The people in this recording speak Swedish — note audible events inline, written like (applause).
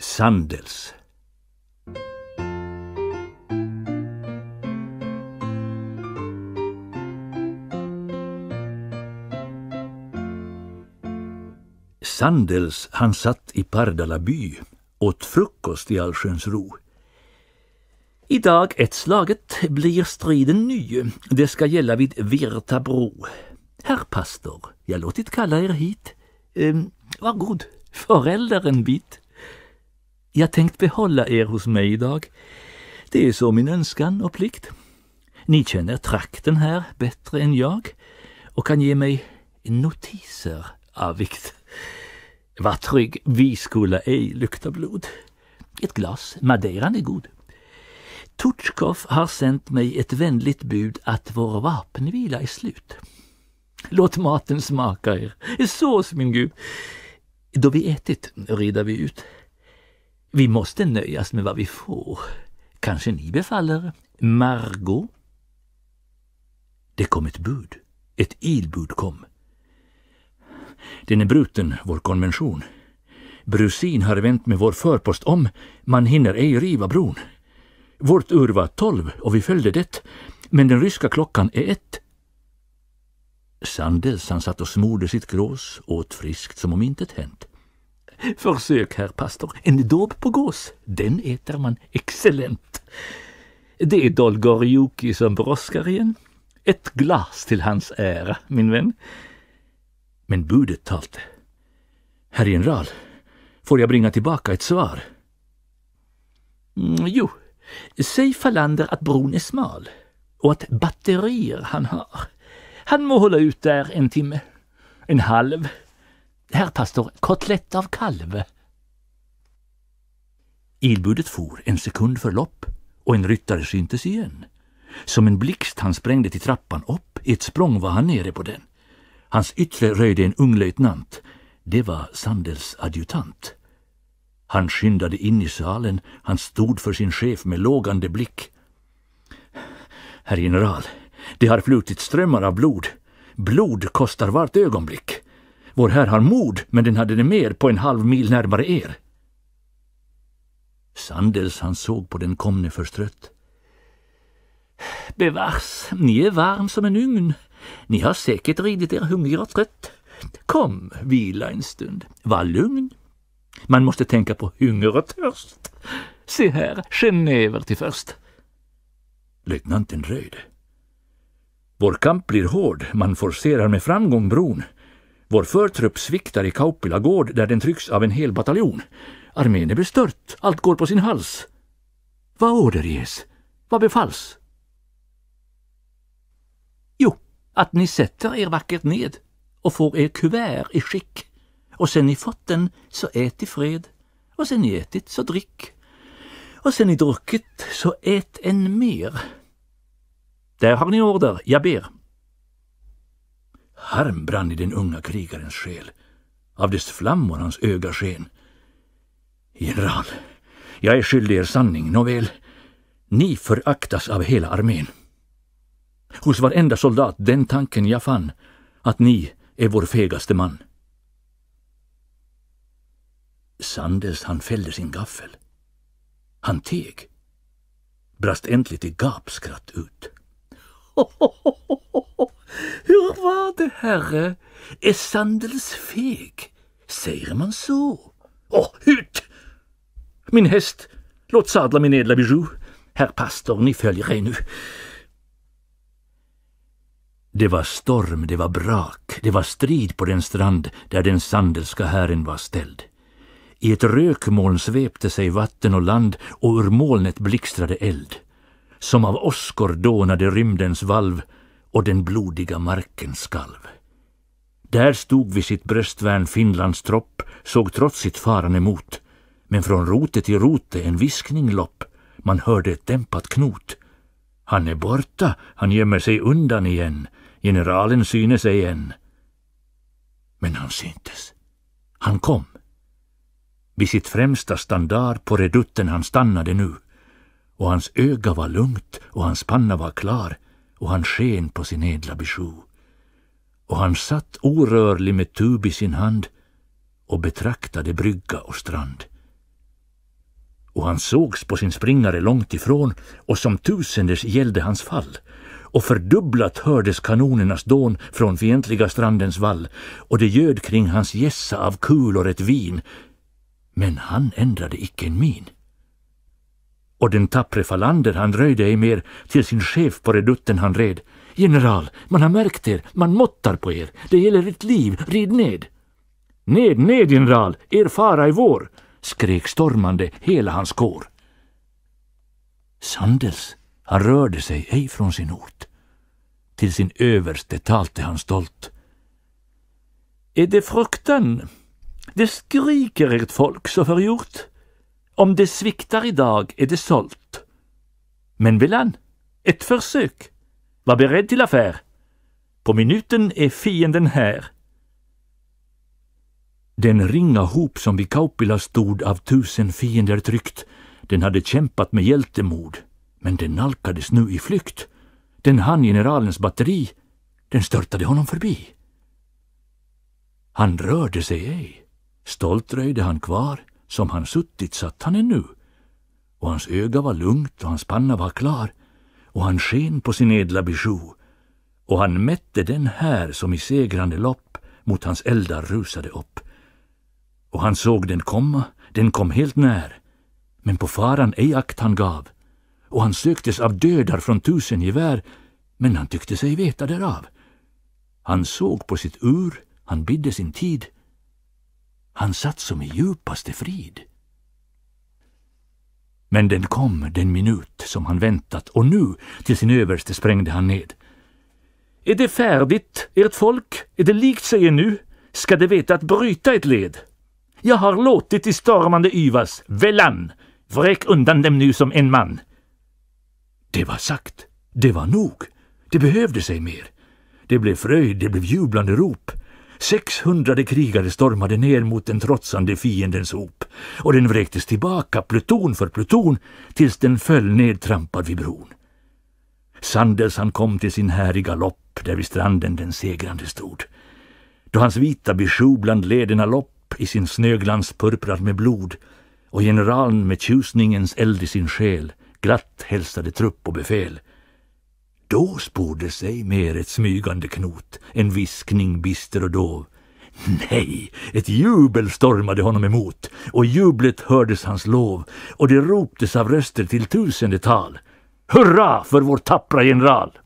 Sandels. Sandels, han satt i Pardala by, åt frukost i allsköns ro. I dag, ett slaget blir striden ny, det ska gälla vid Virta bro. Herr pastor, jag låtit kalla er hit. Ehm, var god, föräldrar en bit. Jag tänkt behålla er hos mig idag. Det är så min önskan och plikt. Ni känner trakten här bättre än jag och kan ge mig notiser av vikt. Var trygg, vi skola ej lukta blod. Ett glas, madeiran är god. Tutjkov har sänt mig ett vänligt bud att vår vapenvila är slut. Låt maten smaka er, sås min gud. Då vi ätit rider vi ut. Vi måste nöjas med vad vi får. Kanske ni befaller Margot? Det kom ett bud. Ett ilbud kom. Den är bruten, vår konvention. Brusin har vänt med vår förpost om, man hinner ej riva bron. Vårt ur var tolv och vi följde det, men den ryska klockan är ett. Sandels han satt och smorde sitt grås, åt friskt som om intet hänt. (laughs) Försök, herr pastor. En dåb på gås, den äter man excellent. Det är Dolgorjuki som bråskar igen. Ett glas till hans ära, min vän. Men budet talte. Herr general, får jag bringa tillbaka ett svar? Mm, jo, säg Falander att bron är smal och att batterier han har. Han må hålla ut där en timme, en halv, Herr pastor, kotlett av kalv. Ilbudet for, en sekund för lopp och en ryttare syntes igen. Som en blixt han sprängde till trappan upp, i ett språng var han nere på den. Hans yttre röjde en ung löjtnant. Det var Sandels adjutant. Han skyndade in i salen, han stod för sin chef med lågande blick. Herr general, det har flutit strömmar av blod. Blod kostar vart ögonblick. Vår här har mod, men den hade det mer på en halv mil närmare er. Sandels han såg på den komne förstrött. Bevars, ni är varm som en ugn. Ni har säkert ridit er hungrig och trött. Kom, vila en stund. Var lugn. Man måste tänka på hunger och törst. Se här, genever till först. Löjtnanten röjde. Vår kamp blir hård, man forcerar med framgång bron. Vår förtrupp sviktar i Kaupila gård där den trycks av en hel bataljon. Armén är bestört, allt går på sin hals. Vad order ges? Vad befalls? Jo, att ni sätter er vackert ned och får er kuvert i skick. Och sen ni fått den, så ät i fred. Och sen ni ätit, så drick. Och sen ni druckit, så ät en mer. Där har ni order, jag ber. Harm brann i den unga krigarens själ. Av dess flammor hans öga sken. General, jag är skyldig er sanning, nåväl. Ni föraktas av hela armén. Hos varenda soldat den tanken jag fann, att ni är vår fegaste man. Sandels han fällde sin gaffel. Han teg. Brast äntligen i gapskratt ut. Ho, ho, ho, hur var det, herre? Är Sandels feg? Säger man så? Åh, hut! Min häst, låt sadla min edla bijou. Herr pastor, ni följer er nu. Det var storm, det var brak, det var strid på den strand där den sandelska herren var ställd. I ett rökmoln svepte sig vatten och land och ur molnet blixtrade eld. Som av åskor dånade rymdens valv och den blodiga marken skalv. Där stod vid sitt bröstvärn Finlands tropp, såg trotsigt faran emot. Men från rote till rote en viskning lopp, man hörde ett dämpat knot. Han är borta, han gömmer sig undan igen, generalen synes ej än. Men han syntes. Han kom. Vid sitt främsta standard på redutten han stannade nu, och hans öga var lugnt och hans panna var klar, och han sken på sin edla Bijou. Och han satt orörlig med tub i sin hand och betraktade brygga och strand. Och han sågs på sin springare långt ifrån och som tusendes gällde hans fall och fördubblat hördes kanonernas dån från fientliga strandens vall och det göd kring hans gässa av kulor ett vin. Men han ändrade icke en min. Och den tappre Falander han röjde ej mer till sin chef på redutten han red. General, man har märkt er, man måttar på er. Det gäller ert liv, rid ned. Ned, ned general, er fara är vår, skrek stormande hela hans kår. Sandels, han rörde sig ej från sin ort. Till sin överste talte han stolt. Är det fruktan? Det skriker ert folk så förgjort. Om det sviktar idag är det sålt. Men Villan, ett försök. Var beredd till affär. På minuten är fienden här. Den ringa hop som vid Kaupila stod av tusen fiender tryckt, den hade kämpat med hjältemod, men den nalkades nu i flykt. Den hann generalens batteri, den störtade honom förbi. Han rörde sig ej, stolt röjde han kvar, som han suttit satt han ännu. Och hans öga var lugnt och hans panna var klar och han sken på sin edla bijou och han mätte den här som i segrande lopp mot hans eldar rusade upp. Och han såg den komma, den kom helt när, men på faran ej akt han gav, och han söktes av dödar från tusen gevär, men han tyckte sig veta därav. Han såg på sitt ur, han bidde sin tid, han satt som i djupaste frid. Men den kom, den minut som han väntat, och nu till sin överste sprängde han ned. Är det färdigt, ert folk? Är det likt säger nu? Ska det veta att bryta ett led? Jag har låtit i stormande yvas, Vällan! vräk undan dem nu som en man. Det var sagt, det var nog, det behövde sig mer. Det blev fröjd, det blev jublande rop. 600 krigare stormade ner mot den trotsande fiendens hop och den vräktes tillbaka pluton för pluton tills den föll nedtrampad vid bron. Sandels han kom till sin här i galopp där vid stranden den segrande stod. Då hans vita bysjou bland lederna lopp i sin snöglans purprad med blod och generalen med tjusningens eld i sin själ glatt hälsade trupp och befäl då sporde sig mer ett smygande knot, en viskning bister och dov. Nej, ett jubel stormade honom emot, och jublet hördes hans lov, och det roptes av röster till tusende tal. Hurra för vår tappra general!